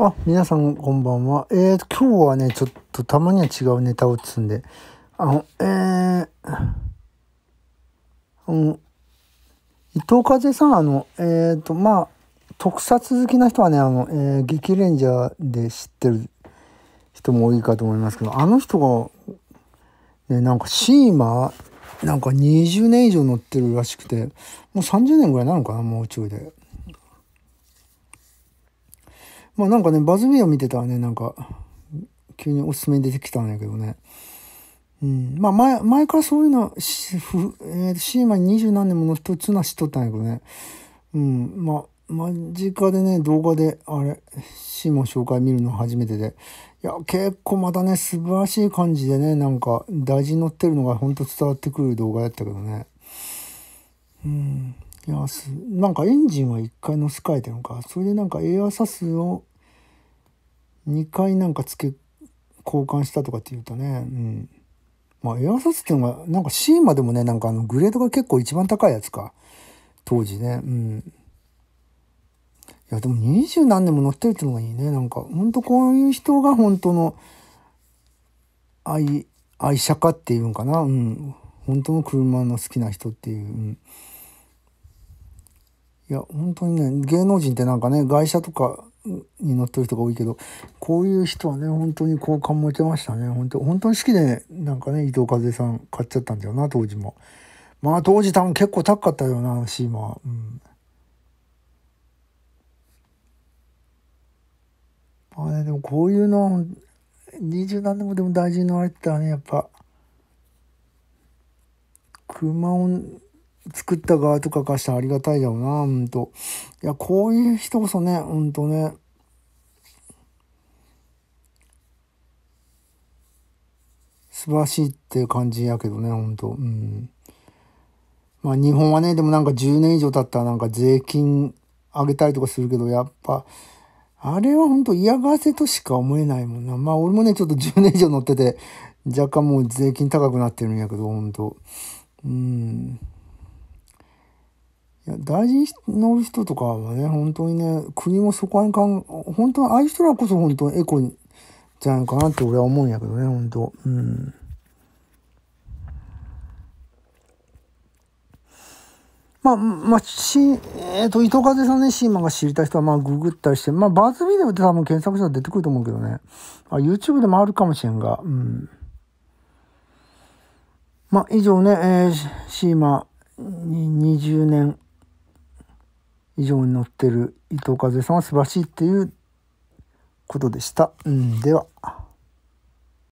あ、皆さんこんばんは。えー、今日はね、ちょっとたまには違うネタを積んで、あの、えー、うん、伊藤風さん、あの、えーと、まあ、特撮好きな人はね、あの、えー、激レンジャーで知ってる人も多いかと思いますけど、あの人が、ね、なんかシーマー、なんか20年以上乗ってるらしくて、もう30年ぐらいなのかな、もう宇宙で。まあなんかね、バズビアを見てたらね、なんか、急におすすめ出てきたんやけどね。うん。まあ前、前からそういうの、えー、シーマに二十何年もの一つなしとったんやけどね。うん。まあ、間近でね、動画で、あれ、シーマ紹介見るの初めてで。いや、結構またね、素晴らしい感じでね、なんか、大事に乗ってるのが本当伝わってくる動画やったけどね。うん。いや、す、なんかエンジンは一回乗せ替えてるのか。それでなんかエアサスを2回なんか付け交換したとかっていうとね、うん。まあ、エアサスっていうのが、なんかシーマでもね、なんかあの、グレードが結構一番高いやつか。当時ね。うん。いや、でも二十何年も乗ってるっていうのがいいね。なんか、ほんとこういう人が本当の、愛、愛車家っていうんかな。うん。本当の車の好きな人っていう。うんいや、本当にね、芸能人ってなんかね、外車とかに乗ってる人が多いけど、こういう人はね、本当に好感持てましたね。本当、本当に好きで、なんかね、伊藤和さん買っちゃったんだよな、当時も。まあ当時多分結構高かったよな、シーマは。うん。まあね、でもこういうの、二十何年もでも大事に乗られてたね、やっぱ。車を作った側とかからしたらありがたいだろうな、うんと。いや、こういう人こそね、うんとね、素晴らしいっていう感じやけどね、ほんと。うん。まあ日本はね、でもなんか10年以上経ったらなんか税金上げたりとかするけど、やっぱ、あれはほんと嫌がらせとしか思えないもんな。まあ俺もね、ちょっと10年以上乗ってて、若干もう税金高くなってるんやけど、ほんと。うん。大事に乗る人とかはね、本当にね、国もそこにかん、本当、ああいう人らこそ本当にエコじゃないかなって俺は思うんやけどね、本当。うん。まあ、まあ、し、えっ、ー、と、糸風さんね、シーマが知りたい人は、まあ、ググったりして、まあ、バーズビデオって多分検索したら出てくると思うけどね。あ、YouTube でもあるかもしれんが、うん。まあ、以上ね、えー、シーマ、20年、以上に載ってる伊藤和恵さんは素晴らしいっていうことでした。うん、では。